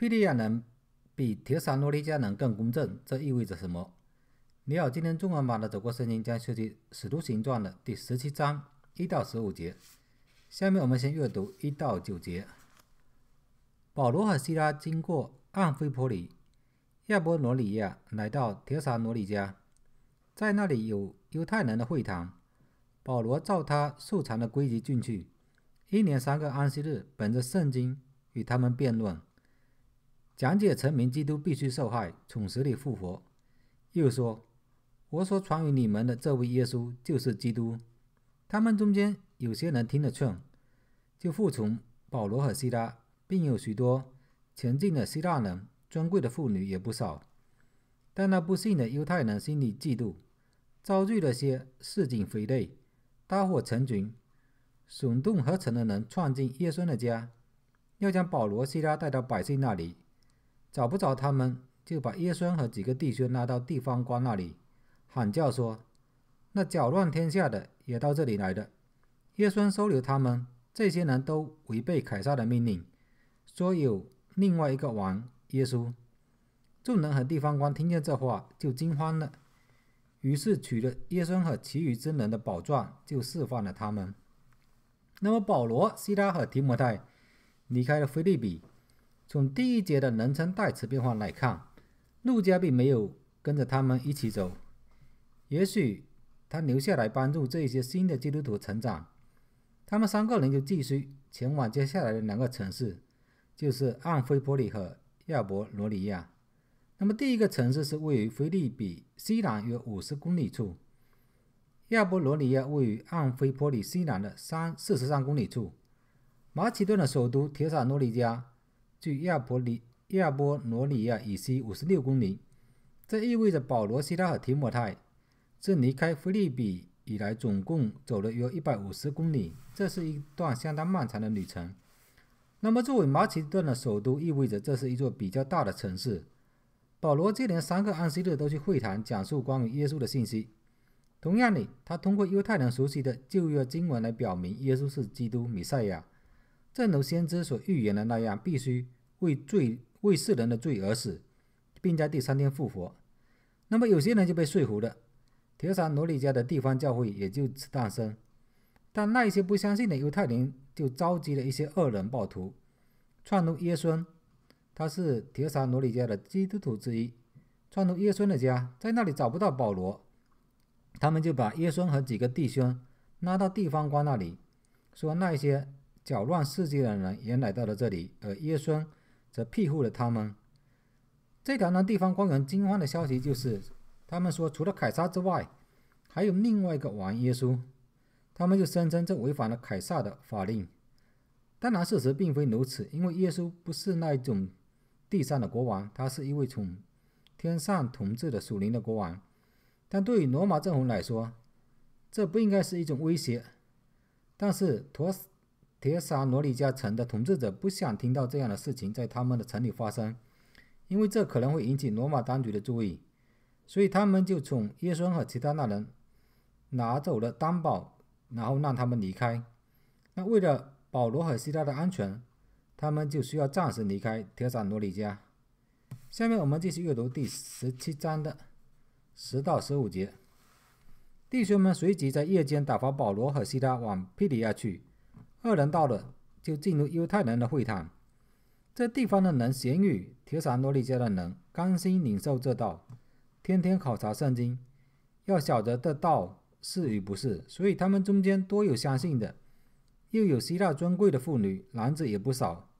庇利亚人比铁砂诺利加人更公正，这意味着什么？你好，今天中文版的《走过圣经》将涉及《使徒行传》的第十七章一到十五节。下面我们先阅读一到九节。保罗和希拉经过安菲波里、亚波罗里亚，来到铁砂诺里加，在那里有犹太人的会堂。保罗照他受常的规矩进去，一年三个安息日，本着圣经与他们辩论。讲解：成名基督必须受害，从死里复活。又说：“我所传与你们的这位耶稣就是基督。”他们中间有些人听了劝，就服从保罗和希拉，并有许多前进的希腊人，尊贵的妇女也不少。但那不幸的犹太人心里嫉妒，遭遇了些市井匪类，大伙成群，损动合成的人闯进耶稣的家，要将保罗、希拉带到百姓那里。找不着他们，就把耶孙和几个弟兄拉到地方官那里，喊叫说：“那搅乱天下的也到这里来了。”耶孙收留他们，这些人都违背凯撒的命令，说有另外一个王耶稣。众人和地方官听见这话，就惊慌了，于是取了耶稣和其余真人的宝状，就释放了他们。那么，保罗、西拉和提摩太离开了菲利比。从第一节的人称代词变化来看，路加并没有跟着他们一起走。也许他留下来帮助这些新的基督徒成长。他们三个人就继续前往接下来的两个城市，就是安菲波里和亚伯罗尼亚。那么，第一个城市是位于菲利比西南约五十公里处，亚伯罗尼亚位于安菲波里西南的三四十三公里处，马其顿的首都铁塔诺利加距亚伯里亚波罗尼亚以西五十六公里，这意味着保罗、西拉和提摩太自离开菲利比以来总共走了约一百五十公里，这是一段相当漫长的旅程。那么，作为马其顿的首都，意味着这是一座比较大的城市。保罗接连三个安息日都去会谈，讲述关于耶稣的信息。同样的，他通过犹太人熟悉的旧约经文来表明耶稣是基督、弥赛亚。正如先知所预言的那样，必须为罪、为世人的罪而死，并在第三天复活。那么，有些人就被说服了，铁砂罗隶家的地方教会也就此诞生。但那一些不相信的犹太人就召集了一些恶人暴徒，闯入耶孙。他是铁砂罗隶家的基督徒之一。闯入耶孙的家，在那里找不到保罗，他们就把耶孙和几个弟兄拉到地方官那里，说那些。搅乱世界的人也来到了这里，而耶稣则庇护了他们。这条让地方官员惊慌的消息就是：他们说，除了凯撒之外，还有另外一个王耶稣。他们就声称这违反了凯撒的法令。当然，事实并非如此，因为耶稣不是那一种地上的国王，他是一位从天上统治的属灵的国王。但对于罗马政府来说，这不应该是一种威胁。但是托斯。铁撒罗里加城的统治者不想听到这样的事情在他们的城里发生，因为这可能会引起罗马当局的注意，所以他们就从耶孙和其他那人拿走了担保，然后让他们离开。那为了保罗和希拉的安全，他们就需要暂时离开铁撒罗里加。下面我们继续阅读第十七章的十到十五节。弟兄们随即在夜间打发保罗和希拉往庇里亚去。二人到了，就进入犹太人的会堂。这地方的人贤与铁伞罗利家的人，甘心领受这道，天天考察圣经，要晓得这道是与不是。所以他们中间多有相信的，又有希腊尊贵的妇女，男子也不少。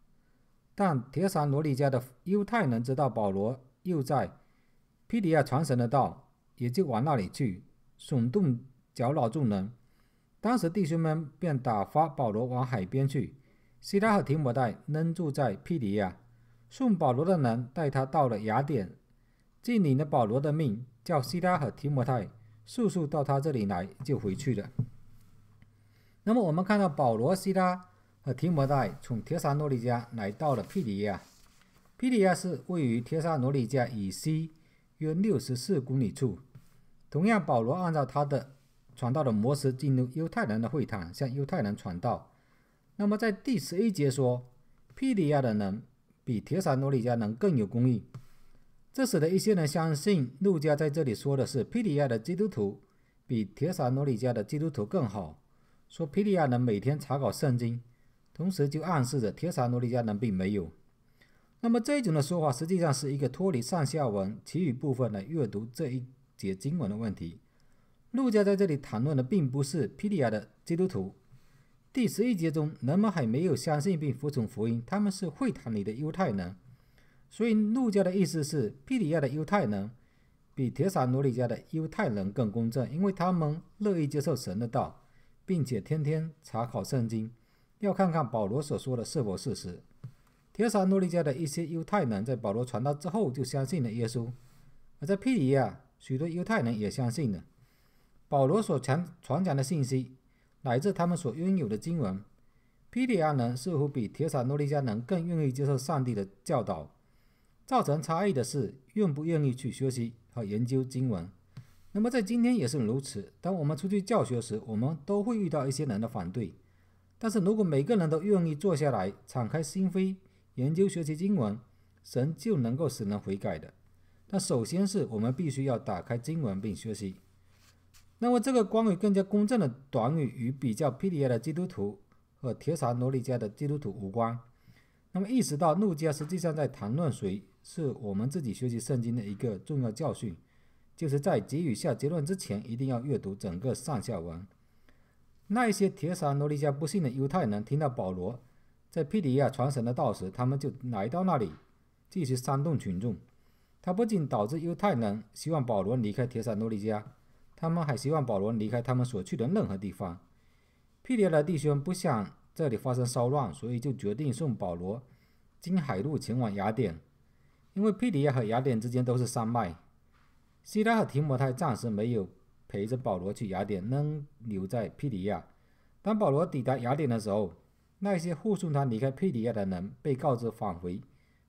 但铁伞罗利家的犹太人知道保罗又在皮里亚传神的道，也就往那里去，耸动搅扰众人。当时弟兄们便打发保罗往海边去，希拉和提摩代仍住在庇里亚。送保罗的人带他到了雅典，竟领了保罗的命，叫希拉和提摩太速速到他这里来，就回去了。那么我们看到保罗、希拉和提摩太从铁萨诺利家来到了庇里亚。庇里亚是位于铁萨诺利加以西约六十四公里处。同样，保罗按照他的。传道的模式进入犹太人的会堂，向犹太人传道。那么在第十一节说，庇里亚的人比铁萨诺里加人更有公义。这使得一些人相信路加在这里说的是庇里亚的基督徒比铁萨诺里加的基督徒更好。说庇里亚人每天查考圣经，同时就暗示着铁萨诺里加人并没有。那么这一种的说法实际上是一个脱离上下文其余部分的阅读这一节经文的问题。路加在这里谈论的并不是皮利亚的基督徒。第十一节中，人们还没有相信并服从福音，他们是会堂里的犹太人。所以，路加的意思是，皮利亚的犹太人比铁撒诺利家的犹太人更公正，因为他们乐意接受神的道，并且天天查考圣经，要看看保罗所说的是否事实。铁撒诺利家的一些犹太人在保罗传道之后就相信了耶稣，而在皮利亚，许多犹太人也相信了。保罗所传传讲的信息，乃至他们所拥有的经文，皮提亚人似乎比铁塔诺利加人更愿意接受上帝的教导。造成差异的是愿不愿意去学习和研究经文。那么在今天也是如此。当我们出去教学时，我们都会遇到一些人的反对。但是如果每个人都愿意坐下来，敞开心扉，研究学习经文，神就能够使人悔改的。但首先是我们必须要打开经文并学习。那么，这个关于更加公正的短语与比较皮利亚的基督徒和铁萨诺利加的基督徒无关。那么，意识到怒加实际上在谈论谁，是我们自己学习圣经的一个重要教训，就是在给予下结论之前，一定要阅读整个上下文。那一些铁萨诺利加不信的犹太人听到保罗在皮利亚传神的道时，他们就来到那里，继续煽动群众。他不仅导致犹太人希望保罗离开铁萨诺利加。他们还希望保罗离开他们所去的任何地方。庇里亚的弟兄不想这里发生骚乱，所以就决定送保罗经海路前往雅典，因为庇里亚和雅典之间都是山脉。西拉和提摩太暂时没有陪着保罗去雅典，仍留在庇里亚。当保罗抵达雅典的时候，那些护送他离开庇里亚的人被告知返回，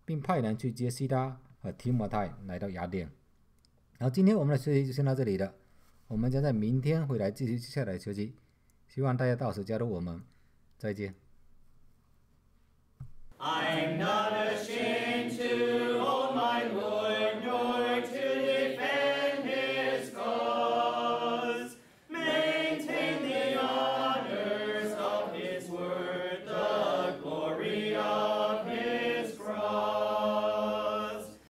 并派人去接西拉和提摩太来到雅典。然后，今天我们的学习就先到这里了。我们将在明天回来继续接下来学习，希望大家到时加入我们，再见。